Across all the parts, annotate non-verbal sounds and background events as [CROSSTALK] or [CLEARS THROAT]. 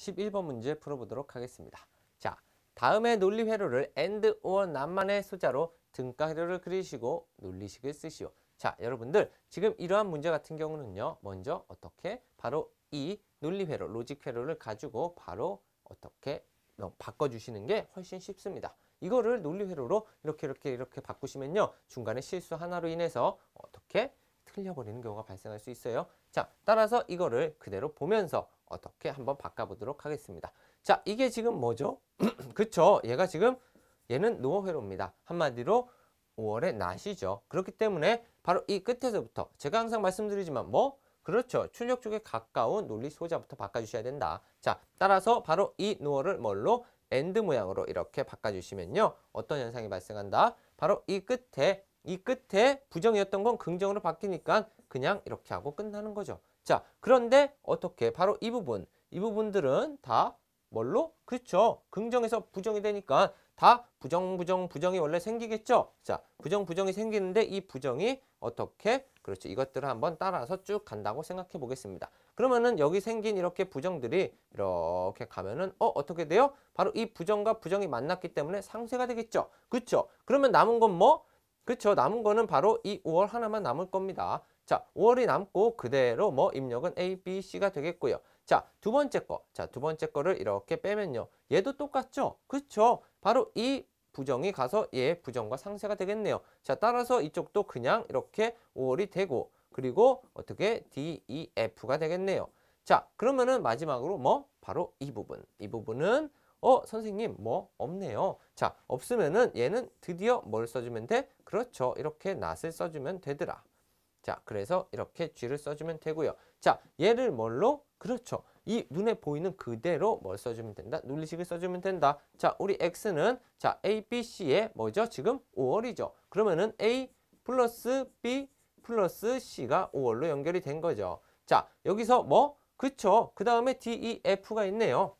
11번 문제 풀어보도록 하겠습니다. 자, 다음에 논리 회로를 and or n 만의 소자로 등가 회로를 그리시고 논리식을 쓰시오. 자, 여러분들 지금 이러한 문제 같은 경우는요. 먼저 어떻게 바로 이 논리 회로, 로직 회로를 가지고 바로 어떻게 뭐 바꿔주시는 게 훨씬 쉽습니다. 이거를 논리 회로로 이렇게 이렇게 이렇게 바꾸시면요. 중간에 실수 하나로 인해서 어떻게 틀려버리는 경우가 발생할 수 있어요. 자, 따라서 이거를 그대로 보면서 어떻게 한번 바꿔보도록 하겠습니다. 자, 이게 지금 뭐죠? [CLEARS THROAT] 그쵸? 얘가 지금 얘는 노회로입니다. 어 한마디로 5월의 낮이죠. 그렇기 때문에 바로 이 끝에서부터 제가 항상 말씀드리지만 뭐? 그렇죠. 출력 쪽에 가까운 논리 소자부터 바꿔주셔야 된다. 자, 따라서 바로 이 노어를 뭘로? 엔드 모양으로 이렇게 바꿔주시면요. 어떤 현상이 발생한다? 바로 이 끝에, 이 끝에 부정이었던 건 긍정으로 바뀌니까 그냥 이렇게 하고 끝나는 거죠. 자, 그런데 어떻게 바로 이 부분, 이 부분들은 다 뭘로? 그렇죠. 긍정에서 부정이 되니까 다 부정, 부정, 부정이 원래 생기겠죠. 자, 부정, 부정이 생기는데 이 부정이 어떻게? 그렇죠. 이것들을 한번 따라서 쭉 간다고 생각해 보겠습니다. 그러면은 여기 생긴 이렇게 부정들이 이렇게 가면은 어 어떻게 돼요? 바로 이 부정과 부정이 만났기 때문에 상쇄가 되겠죠. 그렇죠. 그러면 남은 건 뭐? 그렇죠. 남은 거는 바로 이 5월 하나만 남을 겁니다. 자, 5월이 남고 그대로 뭐 입력은 A, B, C가 되겠고요. 자, 두 번째 거. 자, 두 번째 거를 이렇게 빼면요. 얘도 똑같죠? 그렇죠. 바로 이 부정이 가서 얘 부정과 상쇄가 되겠네요. 자, 따라서 이쪽도 그냥 이렇게 5월이 되고 그리고 어떻게 D, E, F가 되겠네요. 자, 그러면은 마지막으로 뭐? 바로 이 부분. 이 부분은 어 선생님 뭐 없네요 자 없으면은 얘는 드디어 뭘 써주면 돼? 그렇죠 이렇게 not을 써주면 되더라 자 그래서 이렇게 쥐를 써주면 되고요 자 얘를 뭘로? 그렇죠 이 눈에 보이는 그대로 뭘 써주면 된다? 논리식을 써주면 된다 자 우리 x는 자 a, b, c 에 뭐죠? 지금 5월이죠 그러면은 a 플러스 b 플러스 c가 5월로 연결이 된 거죠 자 여기서 뭐? 그쵸 그 다음에 d, e, f가 있네요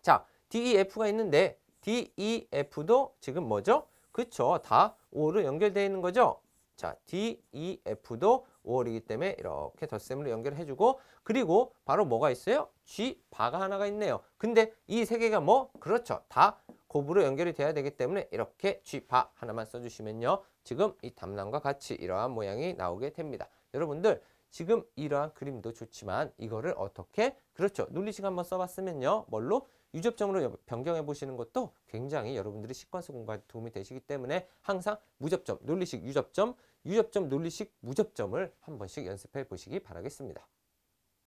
자 DEF가 있는데 DEF도 지금 뭐죠? 그쵸. 다 5로 연결되어 있는 거죠. 자, DEF도 5월이기 때문에 이렇게 덧셈으로 연결해주고 그리고 바로 뭐가 있어요? G, 바가 하나가 있네요. 근데 이 세 개가 뭐? 그렇죠. 다 곱으로 연결이 돼야 되기 때문에 이렇게 G, 바 하나만 써주시면요. 지금 이담낭과 같이 이러한 모양이 나오게 됩니다. 여러분들 지금 이러한 그림도 좋지만 이거를 어떻게? 그렇죠. 눌리식 한번 써봤으면요. 뭘로? 유접점으로 변경해 보시는 것도 굉장히 여러분들의 시관스 공부에 도움이 되시기 때문에 항상 무접점, 논리식 유접점, 유접점, 논리식 무접점을 한 번씩 연습해 보시기 바라겠습니다.